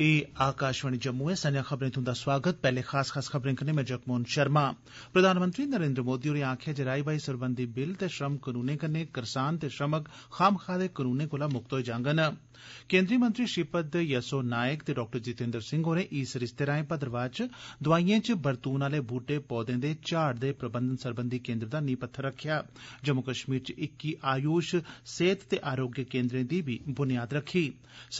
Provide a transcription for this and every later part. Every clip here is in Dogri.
एह् आकाशवाणी जम्मू ऐ संझा खबरें तुंदा सोआगत पैहले खास खास खबरें कन्नै में जगमोहन शर्मा प्रधानमंत्री नरेन्द्र मोदी होरें आक्खेआ जे राई बाई सरबंधी बिल ते श्रम कनूनें कन्नै करसान ते श्रमिक खामखा दे कनूनें कोला मुक्त होई जांगन केन्द्री मंत्री श्रीपद यसो नायक ते डॉ जितेन्द्र सिंह होरें ई सरिस्ते राएं भद्रवाह च दोआइएं च बरतून आले बूहटे पौधें दे झाड़ दे प्रबंधन सरबंधी केन्द्र दा नींह पत्थर रक्खेआ जम्मू कश्मीर च इक्की आयुष सेहत ते आरोग्य केन्द्रें दी बी बुनियाद रक्खी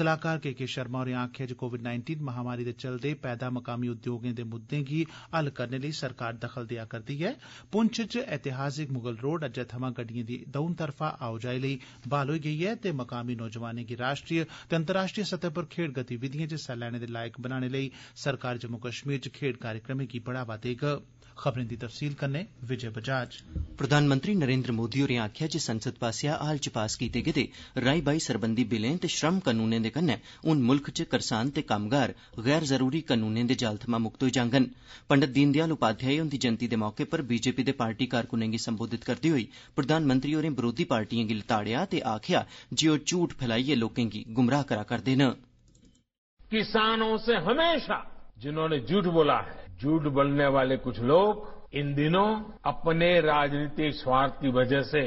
सलाहकार के के शर्मा होरें आक्खेआ जे कोविड कोविड नाइनटीन महामारी दे चलदे पैदा मकामी उद्योगें दे मुद्दे गी हल करने लेई सरकार दखल देआ करदी ऐ पुंछ च ऐतिहासिक मुगल रोड अज्जै थमां गड्डिएं दी दौं तरफा आओजाई लेई ब्हाल होई गेई ऐ ते मुकामी नौजवानें गी राष्ट्रीय ते अंतर्राष्ट्रीय सतह पर खेड्ड गतिविधिएं च हिस्सा लैने दे लायक बनाने लेई सरकार जम्मू कश्मीर च खेड्ढ कार्यक्रमें गी बढ़ावा देग प्रधानमंत्री नरेन्द्र मोदी होरें आक्खेआ जे संसद आसेआ हाल च पास कीते गेदे राई बाई सरबंधी बिलें ते श्रम कानूनें दे कन्नै हून मुल्ख च करसान ते कम्मगार गैर जरूरी कनूनें दे जाल थमां मुक्त होई जांगन पंडित दीनदयाल उपाध्याय हुंदी जयंति दे मौके पर बीजेपी दे पार्टी कारकुनें गी संबोधित करदे होई प्रधानमंत्री होरें विरोधी पार्टिएं गी लताड़ेआ ते आखेआ जे ओह् झूठ फैलाइयै लोकें गी गुमराह करा करदे न किसानों से हमेशा जिन्होंने झूठ बोला है झूठ बोलने वाले कुछ लोग इन दिनों अपने राजनीतिक स्वार्थ की वजह से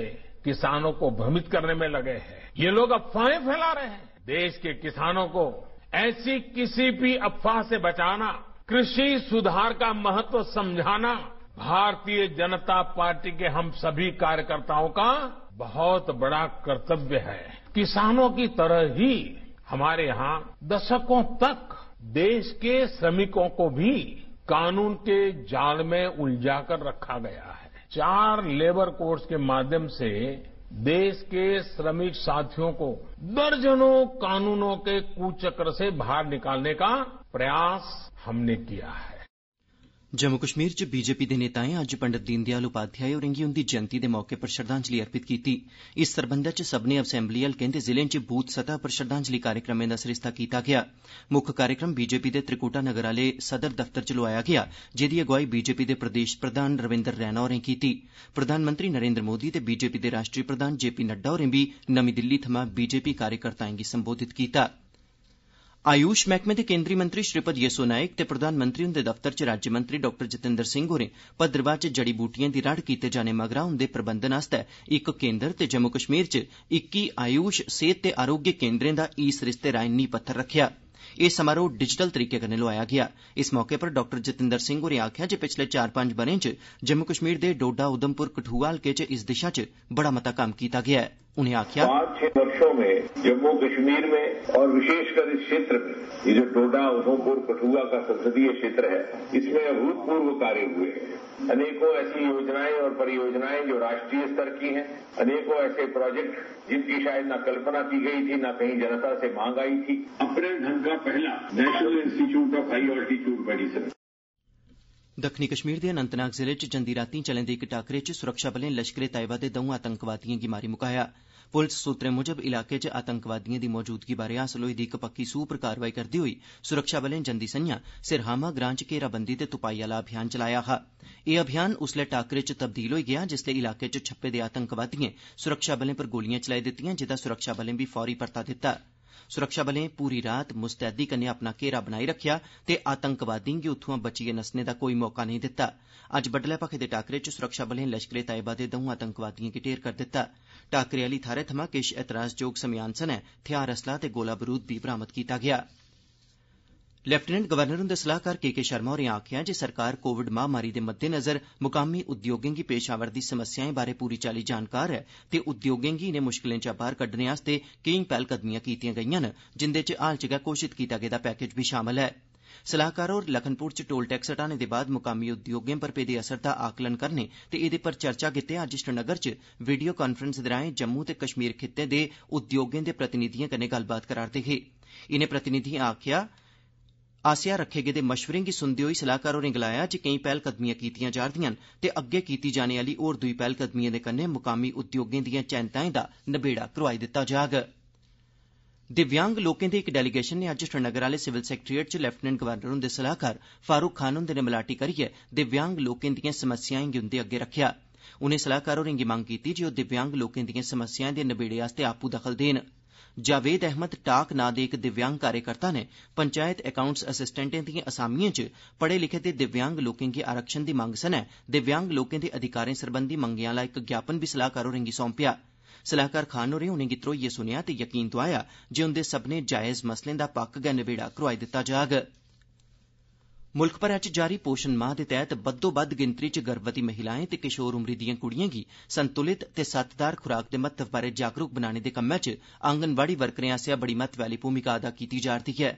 किसानों को भ्रमित करने में लगे हैं ये लोग अफवाहें फैला रहे हैं देश के किसानों को ऐसी किसी भी अफवाह से बचाना कृषि सुधार का महत्व समझाना भारतीय जनता पार्टी के हम सभी कार्यकर्ताओं का बहुत बड़ा कर्तव्य है किसानों की तरह ही हमारे यहां दशकों तक देश के श्रमिकों को भी कानून के जाल में उलझाकर रखा गया है चार लेबर कोर्ट्स के माध्यम से देश के श्रमिक साथियों को दर्जनों कानूनों के कुचक्र से बाहर निकालने का प्रयास हमने किया है जम्मू कश्मीर च बीजेपी दे नेताएं अज्ज पंडित दीनदयाल उपाध्याय होरें'गी उंदी जयंति दे मौके पर श्रद्धांजलि अर्पित कीती इस सरबंधै च सब्मनें असैंबली हलकें ते जिलें च बूथ सतह उप्पर श्रद्वांजलि कार्यक्रमें दा सरिस्ता कीता गेआ मुक्ख कार्यक्रम बीजेपी दे त्रिकुटा नगर आहले सदर दफ्तर च लोआया गेआ जेदी अगुवाई बीजेपी दे प्रदेश प्रधान रविन्द्र रैणा होरें कीती प्रधानमंत्री नरेन्द्र मोदी ते बीजेपी दे राष्ट्रीय प्रधान जे पी नड्डा होरें बी नमीं दिल्ली थमां बीजेपी कार्यकर्ताएं गी संबोधित कीत्ता आयुष मैहकमे दे केन्द्री मंत्री श्रीपद येस्सो नाईक ते प्रधानमंत्री हुंदे दफ्तर च राज्यमंत्री डाक्टर जितेंद्र सिंह होरें भद्रवाह च जड़ी बूटिएं दी रड़ कीते जाने मगरा उंदे प्रबंधन लेई इक केन्द्र ते जम्मू कश्मीर च इक्की आयूष सेहत ते आरोग्य केन्द्रें दा ई सरिस्ते राएं नींह पत्थर रक्खेआ एह् समारोह डिजिटल तरीके कन्नै लोआया गेआ इस मौके उप्पर डाक्टर जितेन्द्र सिंह होरें आक्खेआ जे पिछले चार पंज ब'रे च जम्मू कश्मीर दे डोडा उधमपुर कठुआ हल्के च इस दिशा च बड़ा मता कम्म कीता गेआ ऐ छह वर्षों में जम्मू कश्मीर में और विशेषकर इस क्षेत्र में ये जो डोडा उधमपुर कठुआ का संसदीय क्षेत्र है इसमें अभूतपूर्व कार्य हुए हैं अनेकों ऐसी योजनाएं और परियोजनाएं जो राष्ट्रीय स्तर की हैं अनेकों ऐसे प्रोजेक्ट जिनकी शायद न कल्पना की गई थी न कहीं जनता से मांग आई थी अपने ढंग का पहला national institute of high altitude medicine दक्षिणी कश्मीर दे अनंतनाग जिले च जंदी रातीं चलें दे इक टाकरे च सुरक्षाबलें लश्करे तैयबा दे दौं आतंकवादिएं गी मारी मुकाया ऐ पुलस सूत्रें मुजब इलाके च आतंकवादिएं दी मौजूदगी बारै हासल होई दी इक पक्की सूह पर कार्रवाई करदे होई सुरक्षाबलें जंदी संझां सिरहामा ग्रां च घेराबंदी ते तुपाई आला अभियान चलाया हा एह् अभियान उसलै टाकरे च तब्दील होई गेआ जिसलै इलाके च छप्पे दे आतंकवादिएं सुरक्षाबलें पर गोलियां चलाई दित्तिआं जेह्दा सुरक्षाबलें बी फौरी परता दित्ता सुरक्षाबलें पूरी रात मुस्तैदी कन्नै अपना घेरा बनाई रक्खेआ ते आतंकवादिएं गी उत्थुआं बचियै नस्सने दा कोई मौका नहीं दित्ता अज्ज बड्डलै भखे दे टाकरे च सुरक्षाबलें लश्करे तैयबा दे दौं आतंकवादिएं गी ढेर करी दित्ता टाकरे आली थाहरै थमां किश ऐतराज जोग समेयान सने थेआर असलाह ते गोला बारूद बी बरामद कीता गेआ लेफ्टिनेंट गवर्नर हुंदे सलाहकार के के शर्मा होरें आक्खेआ जे सरकार कोविड महामारी दे मद्देनज़र मुकामी उद्योगें गी पेश आवा'रदी समस्याएं बारै पूरी चाल्ली जानकार ऐ ते उद्योगें गी इनें मुश्कलें चा बाहर कड्ढने लेई केई पैहलकदमियां कीतीआं गेईआं न जिंदे च हाल च गै घोषित कीता गेदा पैकेज बी शामल हं सलाहकार होर लखनपुर च टोल टैक्स हटाने दे बाद मुकामी उद्योगें पर पेदे असर दा आकलन करने ते एहदे पर चर्चा गितै अज्ज श्रीनगर च वीडियो कांफ्रेंस राएं जम्मू ते कश्मीर खित्तें दे उद्योगें दे प्रतिनिधिएं कन्नै गल्लबात करा'रदे हे इनें प्रतिनिधिएं आसेआ रक्खे गेदे मश्वरें गी सुनदे होई सलाहकार होरें गलाया जे केई पैह्लकदमियां कीतीआं जा'रदिआं न ते अग्गें कीती जाने आह्ली होर दुई पैह्लकदमिएं दे कन्नै मुकामी उद्योगें दिए चैंताएं दा नबेड़ा करोआई दित्ता जा'रन दिव्यांग लोकें दे इक डेलीगेशन नै अज्ज श्रीनगर आह्ले सिविल सैक्रेटरिएट च लेफ्टिनेंट गवर्नर हुंदे सलाहकार फारूक खान हुंदे'नै मलाटी करियै दिव्यांग लोकें दिएं समस्याएं गी उंदे अग्गे रक्खेआ उनें सलाहकार होरें'गी मंग कीती जे ओह् दिव्यांग लोकें दिएं समस्याएं दे नबेड़े लेई आपूं दखल देन जावेद अहमद टाक नां दे इक दिव्यांग कार्यकर्ता नै पंचैत अकाउंट्स असिस्टैंटें दिएं असामिएं च पढ़े लिखे दे दिव्यांग लोकें गी आरक्षण दी मंग सने दिव्यांग लोकें दे अधिकारें सरबंधी मंगें आह्ला इक ज्ञापन बी सलाहकार होरें'गी सौंपेआ सलाहकार खान होरें उनें'गी धरोइयै सुनेआ ते यकीन दोआया जे उंदे सब्बने जायज मसलें दा पक्क गै नबेड़ा करोआई दित्ता जाग मुल्ख भरै च जारी पोषण माह दे तैहत बद्दोबद्व गिनतरी च गर्भवती महिलाएं ते किशोर उमरी दिएं कुड़िएं गी संतुलित ते सत्तदार खुराक दे महत्व बारै जागरूक बनाने दे कम्मै च आंगनवाड़ी वर्करें आसेआ बड़ी महत्वै आली भूमिका अदा कीती जा'रदी ऐ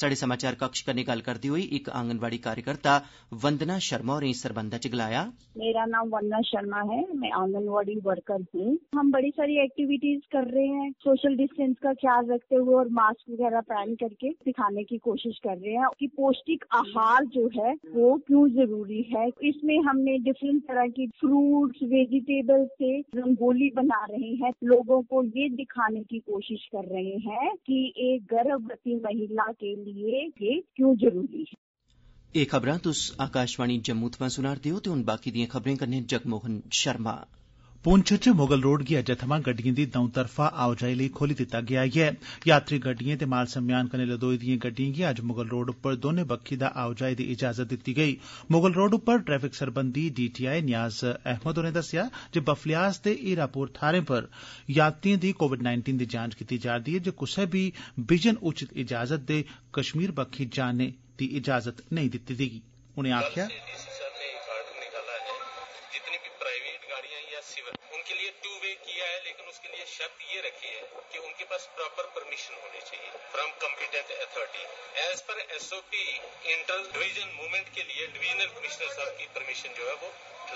स्हाड़े समाचार कक्ष कन्नै गल्ल करदे होई इक आंगनवाड़ी कार्यकर्ता वंदना शर्मा होरें इस सरबंधै च गलाया मेरा नाम वंदना शर्मा है मैं आंगनवाड़ी वर्कर हूँ हम बड़ी सारी एक्टिविटीज कर रहे हैं सोशल डिस्टेंस का ख्याल रखते हुए और मास्क वगैरह पहन करके सिखाने की कोशिश कर रहे हैं कि पौष्टिक आहार जो है वो क्यों जरूरी है इसमें हमने डिफरेंट तरह की फ्रूट वेजिटेबल से रंगोली बना रहे हैं लोगों को ये दिखाने की कोशिश कर रहे हैं कि एक गर्भवती महिला के लिए एह् खबरां तुस आकाशवाणी जम्मू थमां सुना'रदे ओ ते हून बाकी दिएं खबरें कन्नै जगमोहन शर्मा पुंछ च मुगल रोड गी अज्जै थमां गड्डिएं दी दौं तरफा आओजाई लेई खोली दित्ता गेया ऐ यात्री गड्डिएं ते माल समेयान कन्नै लदोई दिएं गड्डिएं गी अज्ज मुगल रोड उप्पर दौनें बक्खी दा आओजाई दी इजाजत दित्ती गेई मुगल रोड उप्पर ट्रैफिक सरबंधी डीटीआई नियाज़ अहमद होरें दस्सेआ जे बफल्यास ते हीरापोर थाहरें पर यात्रिएं दी कोविड नाइनटीन दी जांच कीती जा'रदी ऐ जे कुसै बी बिजन उचित इजाजत दे कश्मीर बक्खी जाने दी इजाजत नेई दिती गेई शर्त ये रखी है कि उनके पास प्रॉपर परमिशन होनी चाहिए from competent authority as per SOP inter division movement के लिए डिवीजनल कमिश्नर साहब की परमिशन जो है वो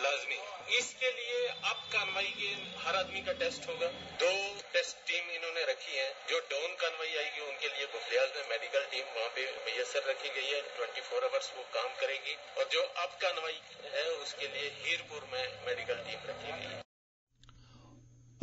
लाजमी है इसके लिए अब कार्रवाई के हर आदमी का टेस्ट होगा दो टेस्ट टीम इन्होंने रखी है जो डाउन कार्रवाई आएगी उनके लिए बुखलियाज में मेडिकल टीम वहाँ पे मैसर रखी गई है ट्वेंटी फोर आवर्स वो काम करेगी और जो अब कार्रवाई है उसके लिए हीरपुर में मेडिकल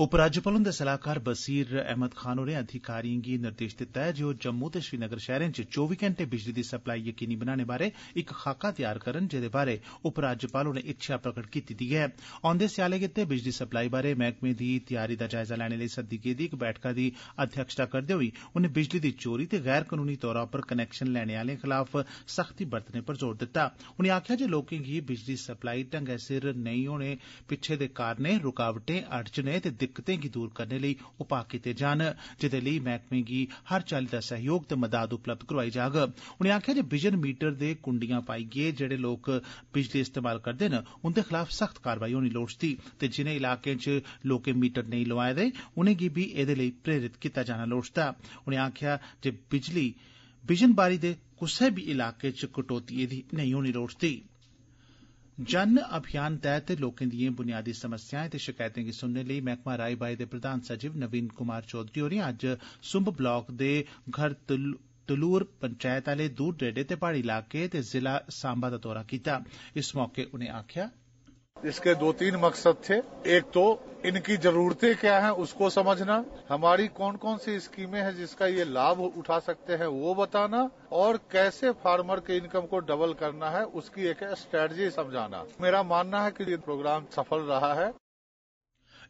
उपराज्यपाल हुन्दे सलाहकार बसीर अहमद खान होरें अधिकारिएं गी निर्देश दित्ता जे ओह् जम्मू ते श्रीनगर शैहरें च चौबी घैंटे बिजली दी सप्लाई यकीनी बनाने बारै इक खाका तैयार करन जेदे बारै उपराज्यपाल होरें इच्छेआ प्रगट कीती ऐ औंदे स्याले गितै बिजली सप्लाई बारै मैह्कमें दी तैयारी दा जायजा लैने लेई सद्दी गेदी इक बैठका दी अध्यक्षता करदे होई उनें बिजली दी चोरी ते गैर कनूनी तौरा पर कनैक्शन लैने आलें खलाफ सख्ती बरतने पर जोर दित्ता उनें आक्खेआ जे लोकें गी बिजली सप्लाई ढंगै सिर नेंई होने पिच्छे दे कारणें रूकावटें अड़चने ते दिक्खन दिक्कतें गी दूर करने लेई उपाऽ कीते जान जेदे लेई मैहकमे गी हर चाल्ली दा सहयोग ते मदाद उपलब्ध करोआई जाग उनें आक्खेआ जे बिजन मीटर दे कुंडियां पाइयै जेड़े लोक बिजली इस्तेमाल करदे न उंदे खलाफ सख्त कारवाई होनी लोड़चदी ते जिने इलाकें च लोकें मीटर नेई लोआए दे उनेंगी बी एदे लेई प्रेरित कीता जाना लोड़चदा उनें आक्खेआ जे बिजन बारी दे कुसै बी इलाके च कटोती नेंई होनी लोड़चदी जन अभियान तैहत लोकें दिए बुनियादी समस्याएं ते शकैतें गी सुनने लेई मैहकमा राई बाई दे प्रधान सचिव नवीन कुमार चौधरी होरें अज्ज सुंब ब्लाक दे घर तलूर पंचैत आले दूर दरेडे ते पहाड़ी इलाके ते जिला सांबा दा दौरा कीता इस मौके उनें आक्खेआ इसके दो तीन मकसद थे एक तो इनकी जरूरतें क्या हैं उसको समझना हमारी कौन कौन सी स्कीमें हैं जिसका ये लाभ उठा सकते हैं वो बताना और कैसे फार्मर के इनकम को डबल करना है उसकी एक स्ट्रेटजी समझाना मेरा मानना है कि ये प्रोग्राम सफल रहा है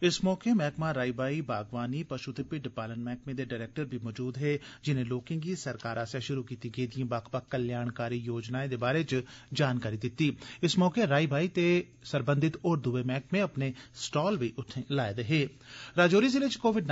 इस मौके मैहकमा राई बाई बागवानी पशु ते भिड्ड पालन मैहकमे दे डरैक्टर बी मजूद हे जिनें लोकें गी सरकार आस्सेआ शुरू कीती गेदिएं बक्ख बक्ख कल्याणकारी योजनाएं दे बारै च जानकारी दित्ती इस मौके राई बाई ते सरबंधित होर दुए मैहकमे अपने स्टाल बी उत्थे लाए दे हे राजौरी जिले च कोविड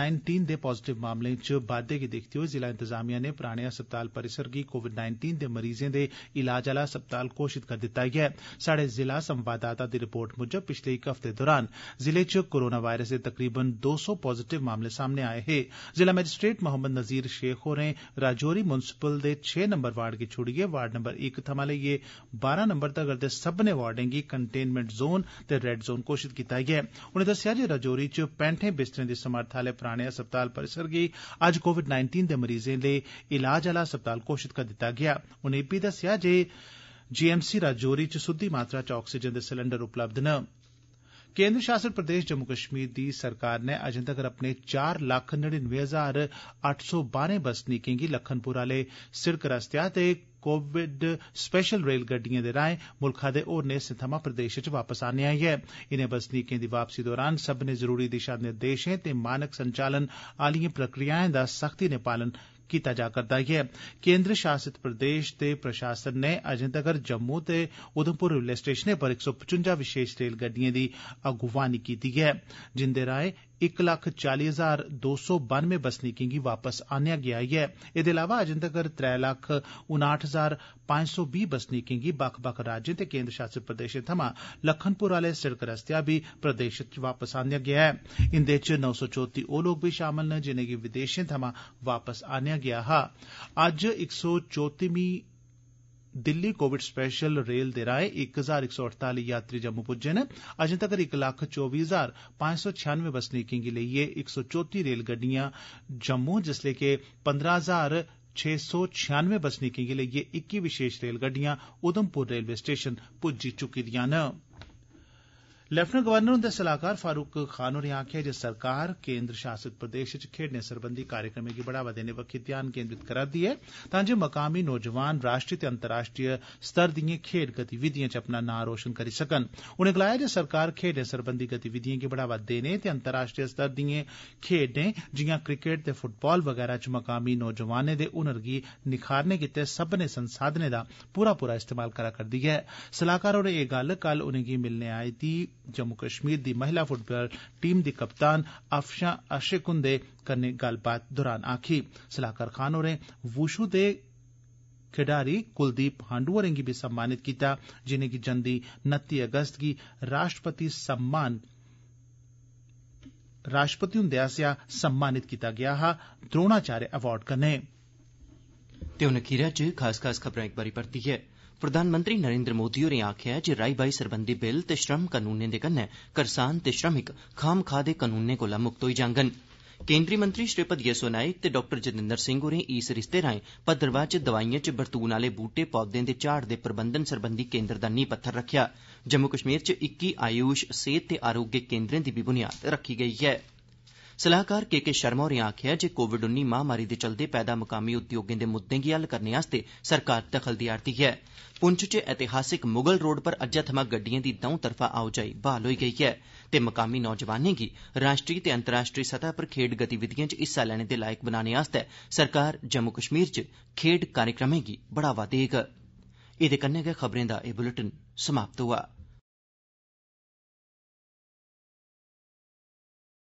दे पाजिटिव मामलें च बाद्दे गी दिक्खदे होई जिला इंतजामिया नै पराने अस्पताल परिसर गी कोविड दे मरीजें दे इलाज आला अस्पताल घोषित करी दित्ता ऐ स्हाड़े जिला संवाददाता दी रिपोर्ट मुजब पिछले इक हफ्ते दौरान जिले च कोरोना वायरस दे तकरीबन दो सौ पाजिटिव मामले सामने आए हे जिला मैजिस्ट्रेट मोहम्मद नज़ीर शेख होरें राजौरी मुंसिपल दे छे नंबर वार्ड गी छोड़ियै वार्ड नम्बर इक थमां लेइयै बारां नम्बर तगर दे सब्बने वार्डे गी कंटेनमैंट जोन ते रेड जोन घोषित कीता ऐ उनें दस्सेआ जे राजौरी च पैंठे बिस्तरें दी समर्थ आले पराने अस्पताल परिसर गी अज्ज कोविड नाइनटीन दे मरीजें लेई इलाज आला अस्पताल घोषित कीता गेआ ऐ उनें इब्बी दस्सेआ जे जीएमसी राजौरी च सुद्दी मात्रा च आक्सीजन दे सिलेंडर उपलब्ध हे केन्द्र शासत प्रदेश जम्मू कश्मीर दी सरकार नै अर्जे तक्कर अपने चार लक्ख नड़िनवें ज्हार अट्ठ सौ बाहरें बसनीकें गी लखनपुर आले सिड़क रस्तेया ते कोविड स्पैशल रेल गड्डिएं दे राएं मुल्खै दे होरनें हिस्सें थमां प्रदेश च वापस आन्नेआ ऐ इनें बसनीकें दी वापसी दौरान सब्बनें जरूरी दिशा निर्देशें ते मानक संचालन आलिएं प्रक्रियाएं दा सख्ती नै पालन लैता कीता जा करदा ऐ केन्द्र शासित प्रदेश दे प्रशासन नै अजें तगर जम्मू ते उधमपुर रेलवे स्टेशनें पर इक सौ पचुंजा विशेष रेलगड्डिएं दी अगुवानी कीती ऐ जिंदे राएं इक लक्ख चाली हजार दो सौ बानवे बसनीकें गी वापस आन्नेआ गेआ ऐ एदे इलावा अजें तगर त्रै लक्ख उनाठ हजार पंज सौ बीह बसनीकें गी बक्ख बक्ख राज्यें ते केन्द्र शासित प्रदेशें थमां लखनपुर आले सिड़क रस्तेया बी प्रदेश च वापस आन्नेआ गेआ ऐ इन्दे च नौ सौ चौती ओ लोक बी शामल न जिनेंगी विदेशें थमां वापस आन्नेआ गेआ हा दिल्ली कोविड स्पैशल रेल दे राए इक हजार इक सौ अड़ताली यात्री जम्मू पुज्जे न अजें तगर इक लक्ख चौबी हजार पंज सौ छेयानमें बसनीकें गी लेइयै इक सौ चौती रेलगड्डियां जम्मू जिसलै के पंद्रह हजार छे सौ छेयानमें बसनीकें गी लेइयै इक्की विशेष रेलगड्डियां उधमपुर रेलवे स्टेशन पुज्जी चुकी दिआं न लेफ्टिनेंट गवर्नर हुंदे सलाहकार फारूक खान होरें आक्खेआ जे सरकार केन्द्र शासत प्रदेश च खेड्ढें सरबंधी कार्यक्रमें गी बढ़ावा देने बक्खी ध्यान केन्द्रित करा'रदी ऐ तां जे मकामी नौजवान राष्ट्री ते अंतर्राश्ट्री स्तर दी खेड्ढ गतिविधिएं च अपना नां रोशन करी सकन उनें गलाया जे सरकार खेड्डें सरबंधी गतिविधिएं गी बढ़ावा देने ते अंतर्राष्ट्री स्तर दी खेड्ढें जिआं क्रिकेट ते फुटबाल वगैरा च मकामी नौजवानें दे हुनर गी निखारने गितै सब्बनें संसाधनें दा पूरा पूरा इस्तेमाल करै करदी ऐ सलाहकार होरें एह् गल्ल कल उनेंगी मिलने आई जा जम्मू कश्मीर दी महिला फुटबाल टीम दी कप्तान अफशां अशिक हुंदे कन्नै गल्लबात दौरान आक्खी सलाहकार खान होरें वुशु दे खडारी कुलदीप हांडू होरें गी बी सम्मानित कीता जिनेंगी जंदी उन्ती अगस्त गी राष्ट्रपति सम्मान राष्ट्रपति हुंदे आसेआ सम्मानित कीता गेआ हा द्रोणाचार्य अवार्ड कन्नै प्रधानमंत्री नरेन्द्र मोदी होरें आक्खेआ ऐ जे राई बाई सरबंधी बिल ते श्रम कानूनें दे कन्नै करसान ते श्रमिक खामखा दे कानूनें कोला मुक्त होई जांडन केन्द्री मंत्री श्रीपद येस्सो नाईक ते डाक्टर जतिंदर सिंह होरें ई सरिस्ते राएं भद्रवाह च दवाईएं च बरतून आले बूहटे पौधें ते झाड़ दे प्रबंधन सरबंधी केन्द्र दा नींह पत्थर रक्खेआ जम्मू कश्मीर च इक्की आयुष सेहत ते आरोग्य केन्द्रें दी बी बुनियाद रक्खी गेई हं सलाहकार के के शर्मा होरें आक्खेआ ऐ जे कोविड उन्नी महामारी दे चलदे पैदा मुकामी उद्योगें दे मुद्दें गी हल करने लेई सरकार दखल देआ'रदी ऐ पुंछ च ऐतिहासिक मुगल रोड पर अज्जै थमां गड्डिएं दी दौं तरफा आओजाई ब्हाल होई गेई ऐ ते मुकामी नौजवानें गी राष्ट्री ते अंतर्राष्ट्री सतह पर खेड्ढ गतिविधिएं च हिस्सा लैने दे लायक बनाने लेई सरकार जम्मू कश्मीर च खेड्ढ कार्यक्रमें गी बढ़ावा देग